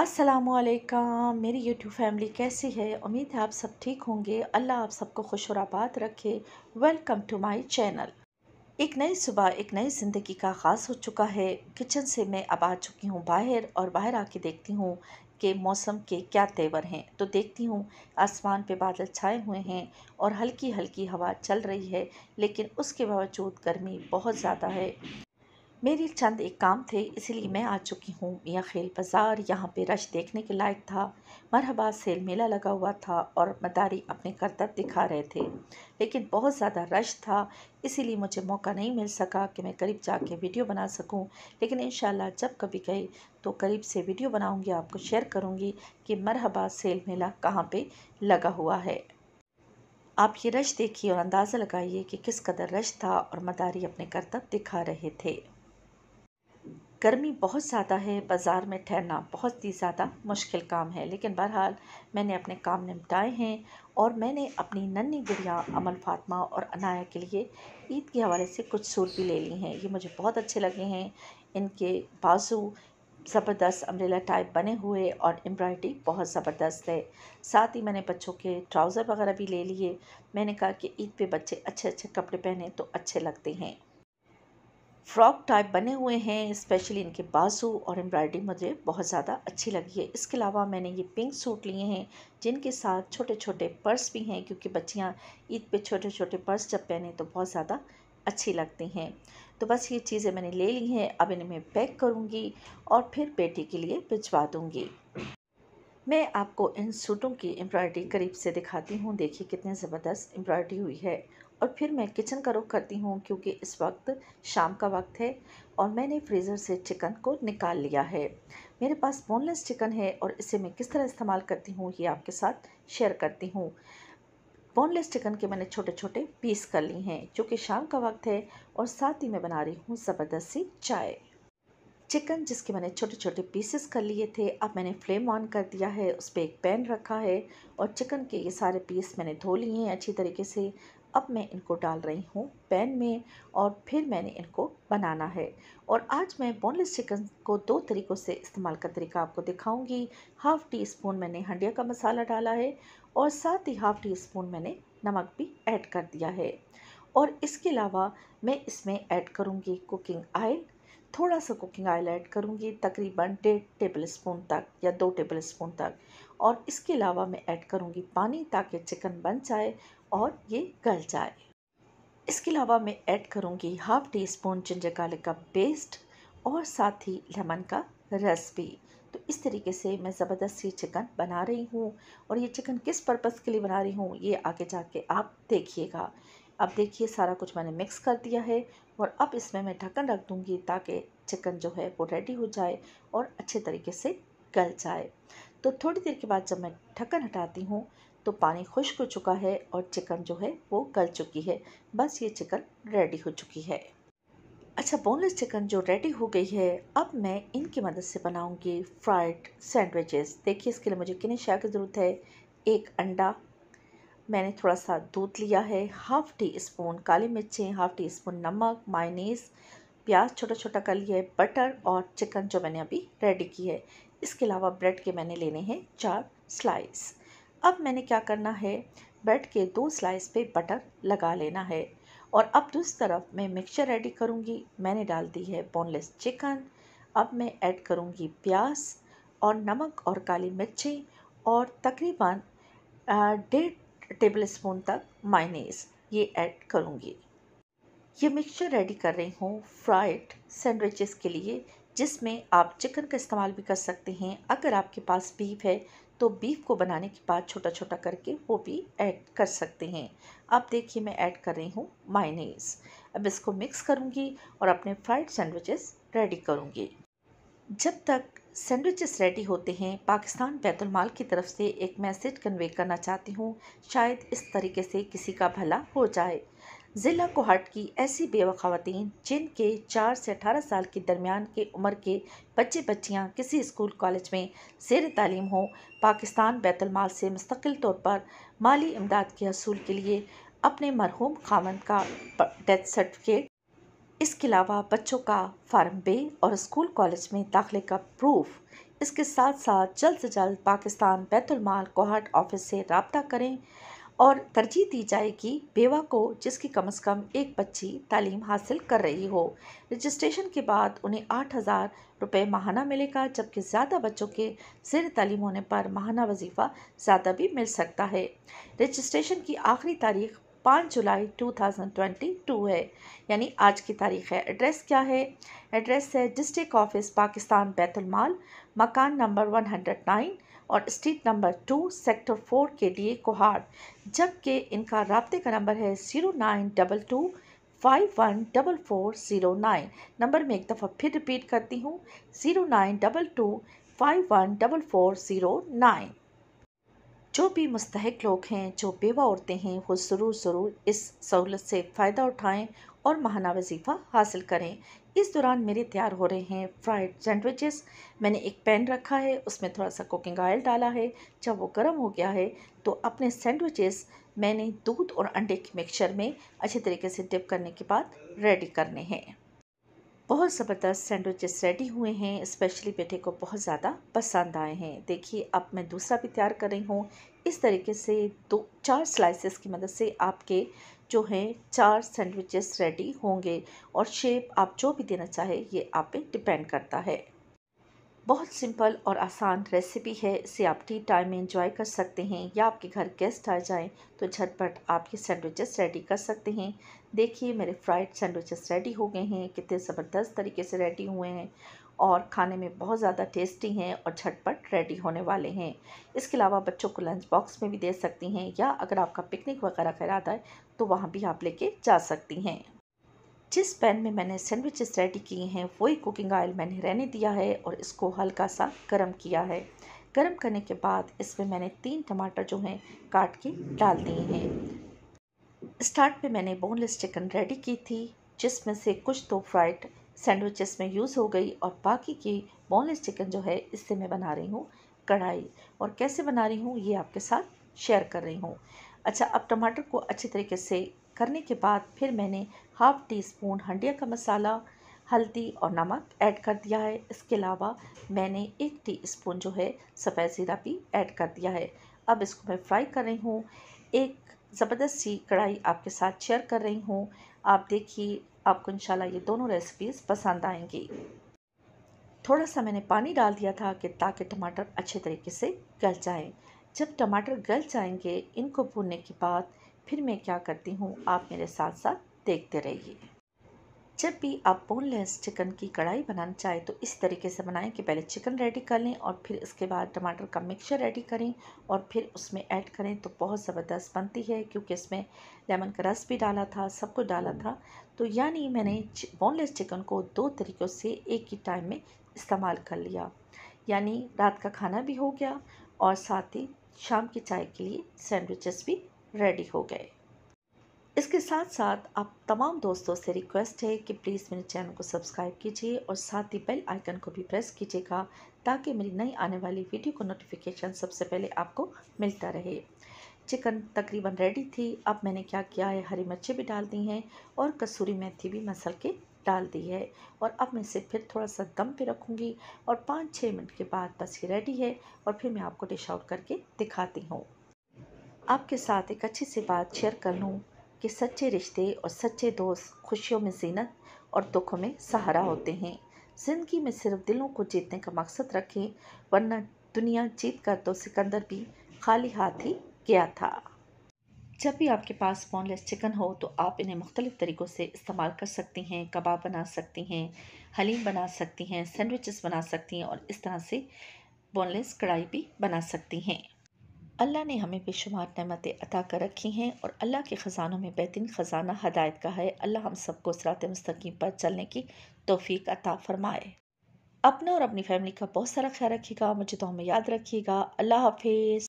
असलकम मेरी YouTube family कैसी है उम्मीद है आप सब ठीक होंगे अल्लाह आप सबको खुश और आबाद रखे वेलकम टू माय चैनल एक नई सुबह एक नई ज़िंदगी का आगाज़ हो चुका है किचन से मैं अब आ चुकी हूँ बाहर और बाहर आके देखती हूँ कि मौसम के क्या तेवर हैं तो देखती हूँ आसमान पे बादल छाए हुए हैं और हल्की हल्की हवा चल रही है लेकिन उसके बावजूद गर्मी बहुत ज़्यादा है मेरी चंद एक काम थे इसलिए मैं आ चुकी हूँ मियाँ खेल बाज़ार यहाँ पे रश देखने के लायक था मरहबा सेल मेला लगा हुआ था और मदारी अपने करतब दिखा रहे थे लेकिन बहुत ज़्यादा रश था इसीलिए मुझे मौका नहीं मिल सका कि मैं करीब जाके वीडियो बना सकूं लेकिन इन जब कभी गई तो करीब से वीडियो बनाऊँगी आपको शेयर करूँगी कि मरहबा सेल मेला कहाँ पर लगा हुआ है आप ये रश देखिए और अंदाज़ा लगाइए कि किस कदर रश था और मदारी अपने करतब दिखा रहे थे गर्मी बहुत ज़्यादा है बाज़ार में ठहरना बहुत ही ज़्यादा मुश्किल काम है लेकिन बहरहाल मैंने अपने काम निपटाए हैं और मैंने अपनी नन्नी गुड़िया अमल फातमा और अनाया के लिए ईद के हवाले से कुछ सूट भी ले ली हैं ये मुझे बहुत अच्छे लगे हैं इनके बाजू ज़बरदस्त अम्ब्रेला टाइप बने हुए और एम्ब्रॉयडरी बहुत ज़बरदस्त है साथ ही मैंने बच्चों के ट्राउज़र वगैरह भी ले लिए मैंने कहा कि ईद पे बच्चे अच्छे अच्छे कपड़े पहने तो अच्छे लगते हैं फ्रॉक टाइप बने हुए हैं स्पेशली इनके बाजू और एम्ब्रॉयडरी मुझे बहुत ज़्यादा अच्छी लगी है इसके अलावा मैंने ये पिंक सूट लिए हैं जिनके साथ छोटे छोटे पर्स भी हैं क्योंकि बच्चियाँ ईद पे छोटे छोटे पर्स जब पहने तो बहुत ज़्यादा अच्छी लगती हैं तो बस ये चीज़ें मैंने ले ली हैं अब इन्हें मैं पैक करूँगी और फिर बेटी के लिए भिजवा दूँगी मैं आपको इन सूटों की एम्ब्रॉयडरी करीब से दिखाती हूँ देखिए कितने ज़बरदस्त एम्ब्रॉयडरी हुई है और फिर मैं किचन का रुख करती हूँ क्योंकि इस वक्त शाम का वक्त है और मैंने फ्रीज़र से चिकन को निकाल लिया है मेरे पास बोनलेस चिकन है और इसे मैं किस तरह इस्तेमाल करती हूँ ये आपके साथ शेयर करती हूँ बोनलेस चिकन के मैंने छोटे छोटे पीस कर लिए हैं जो कि शाम का वक्त है और साथ ही मैं बना रही हूँ ज़बरदस्त सी चाय चिकन जिसके मैंने छोटे छोटे पीसेस कर लिए थे अब मैंने फ्लेम ऑन कर दिया है उस पर एक पैन रखा है और चिकन के ये सारे पीस मैंने धो लिए हैं अच्छी तरीके से अब मैं इनको डाल रही हूँ पैन में और फिर मैंने इनको बनाना है और आज मैं बोनलेस चिकन को दो तरीक़ों से इस्तेमाल का तरीका आपको दिखाऊंगी हाफ़ टी स्पून मैंने हंडिया का मसाला डाला है और साथ ही हाफ़ टी स्पून मैंने नमक भी ऐड कर दिया है और इसके अलावा मैं इसमें ऐड करूँगी कुकिंग आयल थोड़ा सा कुकिंग ऑयल ऐड करूँगी तकरीबन डेढ़ टेबल स्पून तक या दो टेबल स्पून तक और इसके अलावा मैं ऐड करूँगी पानी ताकि चिकन बन जाए और ये गल जाए इसके अलावा मैं ऐड करूँगी half teaspoon ginger garlic का पेस्ट और साथ ही लेमन का रस भी तो इस तरीके से मैं ज़बरदस्त ये चिकन बना रही हूँ और ये चिकन किस पर्पज़ के लिए बना रही हूँ ये आगे जाके आप देखिएगा अब देखिए सारा कुछ मैंने मिक्स कर दिया है और अब इसमें मैं ढक्कन रख दूँगी ताकि चिकन जो है वो रेडी हो जाए और अच्छे तरीके से गल जाए तो थोड़ी देर के बाद जब मैं ढक्कन हटाती हूँ तो पानी खुश्क हो चुका है और चिकन जो है वो गल चुकी है बस ये चिकन रेडी हो चुकी है अच्छा बोनलेस चिकन जो रेडी हो गई है अब मैं इनकी मदद से बनाऊंगी फ्राइड सैंडविचेस देखिए इसके लिए मुझे किन शेयर की ज़रूरत है एक अंडा मैंने थोड़ा सा दूध लिया है हाफ़ टी स्पून काली मिर्चें हाफ़ टी स्पून नमक मायनीस प्याज छोटा छोटा कर लिया है बटर और चिकन जो मैंने अभी रेडी की है इसके अलावा ब्रेड के मैंने लेने हैं चार स्लाइस अब मैंने क्या करना है ब्रेड के दो स्लाइस पे बटर लगा लेना है और अब दूसरी तरफ मैं मिक्सचर रेडी करूँगी मैंने डाल दी है बोनलेस चिकन अब मैं ऐड करूँगी प्याज और नमक और काली मिर्ची और तकरीबन डेढ़ टेबल स्पून तक मायनेस ये ऐड करूँगी ये मिक्सचर रेडी कर रही हूँ फ्राइड सैंडविचेस के लिए जिसमें आप चिकन का इस्तेमाल भी कर सकते हैं अगर आपके पास बीफ है तो बीफ को बनाने के बाद छोटा छोटा करके वो भी ऐड कर सकते हैं अब देखिए मैं ऐड कर रही हूँ माइनेस अब इसको मिक्स करूँगी और अपने फ्राइड सैंडविचेस रेडी करूँगी जब तक सैंडविचेस रेडी होते हैं पाकिस्तान बैतुलमाल की तरफ से एक मैसेज कन्वे करना चाहती हूँ शायद इस तरीके से किसी का भला हो जाए ज़िला कोहाट की ऐसी बेवा खातन जिनके चार से अठारह साल के दरमियान के उम्र के बच्चे बच्चियां किसी स्कूल कॉलेज में जेर तालीम हो पाकिस्तान बैतलमाल से मुस्तकिल तौर पर माली इमदाद के असूल के लिए अपने मरहूम खामन का डेथ सर्टिफिकेट इसके अलावा बच्चों का फार्म बे और स्कूल कॉलेज में दाखिले का प्रूफ इसके साथ साथ जल्द से जल्द पाकिस्तान बैतुलमाल कोहाट ऑफिस से रबता करें और तरजीह दी जाए कि बेवा को जिसकी कम से कम एक बच्ची तालीम हासिल कर रही हो रजिस्ट्रेशन के बाद उन्हें आठ हज़ार रुपये माहाना मिलेगा जबकि ज़्यादा बच्चों के जेर तालीम होने पर माहाना वजीफ़ा ज़्यादा भी मिल सकता है रजिस्ट्रेशन की आखिरी तारीख पाँच जुलाई टू थाउजेंड ट्वेंटी टू है यानी आज की तारीख है एड्रेस क्या है एड्रेस है डिस्ट्रिक्ट ऑफिस पाकिस्तान बैतुलमाल मकान नंबर वन हंड्रेड नाइन और street number two sector four के लिए कोहार जबकि इनका रबते का नंबर है zero nine double two five one double four zero nine number में एक दफ़ा फिर रिपीट करती हूँ zero nine double two five one double four zero nine जो भी मुस्तक लोग हैं जो बेवा औरतें हैं वो ज़रूर ज़रूर इस सहूलत से फ़ायदा उठाएँ और माहाना वजीफ़ा हासिल करें इस दौरान मेरे तैयार हो रहे हैं फ्राइड सैंडविचेस मैंने एक पैन रखा है उसमें थोड़ा सा कुकिंग ऑयल डाला है जब वो गर्म हो गया है तो अपने सैंडविचेस मैंने दूध और अंडे के मिक्सचर में अच्छे तरीके से डिप करने के बाद रेडी करने हैं बहुत ज़बरदस्त सैंडविचेस रेडी हुए हैं स्पेशली बेटे को बहुत ज़्यादा पसंद आए हैं देखिए अब मैं दूसरा भी तैयार कर रही हूँ इस तरीके से दो चार स्लाइसेस की मदद से आपके जो हैं चार सैंडविचेस रेडी होंगे और शेप आप जो भी देना चाहे ये आप पे डिपेंड करता है बहुत सिंपल और आसान रेसिपी है इसे आप टी टाइम में इंजॉय कर सकते हैं या आपके घर गेस्ट आ जाएं तो झटपट आप ये सैंडविचेस रेडी कर सकते हैं देखिए मेरे फ्राइड सैंडविचेस रेडी हो गए हैं कितने ज़बरदस्त तरीके से रेडी हुए हैं और खाने में बहुत ज़्यादा टेस्टी हैं और झटपट रेडी होने वाले हैं इसके अलावा बच्चों को लंच बॉक्स में भी दे सकती हैं या अगर आपका पिकनिक वगैरह का इरादा है तो वहाँ भी आप लेके जा सकती हैं जिस पैन में मैंने सैंडविचेस रेडी किए हैं वही कुकिंग ऑयल मैंने रहने दिया है और इसको हल्का सा गर्म किया है गर्म करने के बाद इसमें मैंने तीन टमाटर जो हैं काट के डाल दिए हैं स्टार्ट में मैंने बोनलेस चिकन रेडी की थी जिसमें से कुछ तो फ्राइड सैंडविचेस में यूज़ हो गई और बाकी की बोनलेस चिकन जो है इससे मैं बना रही हूँ कढ़ाई और कैसे बना रही हूँ ये आपके साथ शेयर कर रही हूँ अच्छा अब टमाटर को अच्छे तरीके से करने के बाद फिर मैंने हाफ़ टी स्पून हंडिया का मसाला हल्दी और नमक ऐड कर दिया है इसके अलावा मैंने एक टी स्पून जो है सफ़ेद ज़ीरा भी ऐड कर दिया है अब इसको मैं फ्राई कर रही हूँ एक ज़बरदस्त सी कढ़ाई आपके साथ शेयर कर रही हूँ आप देखिए आपको इंशाल्लाह ये दोनों रेसिपीज़ पसंद आएंगी थोड़ा सा मैंने पानी डाल दिया था कि ताकि टमाटर अच्छे तरीके से गल जाए जब टमाटर गल जाएंगे इनको भूनने के बाद फिर मैं क्या करती हूँ आप मेरे साथ साथ देखते रहिए जब भी आप बोनलेस चिकन की कढ़ाई बनाना चाहें तो इस तरीके से बनाएं कि पहले चिकन रेडी कर लें और फिर इसके बाद टमाटर का मिक्सचर रेडी करें और फिर उसमें ऐड करें तो बहुत ज़बरदस्त बनती है क्योंकि इसमें लेमन का रस भी डाला था सब कुछ डाला था तो यानी मैंने बोनलेस चिकन को दो तरीक़ों से एक ही टाइम में इस्तेमाल कर लिया यानी रात का खाना भी हो गया और साथ ही शाम की चाय के लिए सैंडविचेस भी रेडी हो गए इसके साथ साथ आप तमाम दोस्तों से रिक्वेस्ट है कि प्लीज़ मेरे चैनल को सब्सक्राइब कीजिए और साथ ही बेल आइकन को भी प्रेस कीजिएगा ताकि मेरी नई आने वाली वीडियो का नोटिफिकेशन सबसे पहले आपको मिलता रहे चिकन तकरीबन रेडी थी अब मैंने क्या किया है हरी मिर्ची भी डाल दी हैं और कसूरी मेथी भी मसल के डाल दी है और अब मैं इसे फिर थोड़ा सा दम पे रखूँगी और पाँच छः मिनट के बाद बस ये रेडी है और फिर मैं आपको डिश आउट करके दिखाती हूँ आपके साथ एक अच्छी सी बात शेयर कर लूँ कि सच्चे रिश्ते और सच्चे दोस्त खुशियों में जीनत और दुखों में सहारा होते हैं ज़िंदगी में सिर्फ दिलों को जीतने का मकसद रखें वरना दुनिया जीत कर तो सिकंदर भी खाली हाथ ही गया था जब भी आपके पास बोनलेस चिकन हो तो आप इन्हें मुख्तलिफ़ तरीक़ों से इस्तेमाल कर सकती हैं कबाब बना सकती हैं हलीम बना सकती हैं सैंडविचेस बना सकती हैं और इस तरह से बोनलेस कढ़ाई भी बना सकती हैं अल्लाह ने हमें बेशुमार नमतें अता कर रखी हैं और अल्लाह के ख़ज़ानों में बेहतरीन ख़ज़ाना हदायत का है अल्लाह हम सबको सरात मस्तकीम पर चलने की तोफ़ी अता फ़रमाए अपना और अपनी फैमिली का बहुत सारा ख्याल रखिएगा मुझे तो हमें याद रखिएगा अल्लाह हाफिज़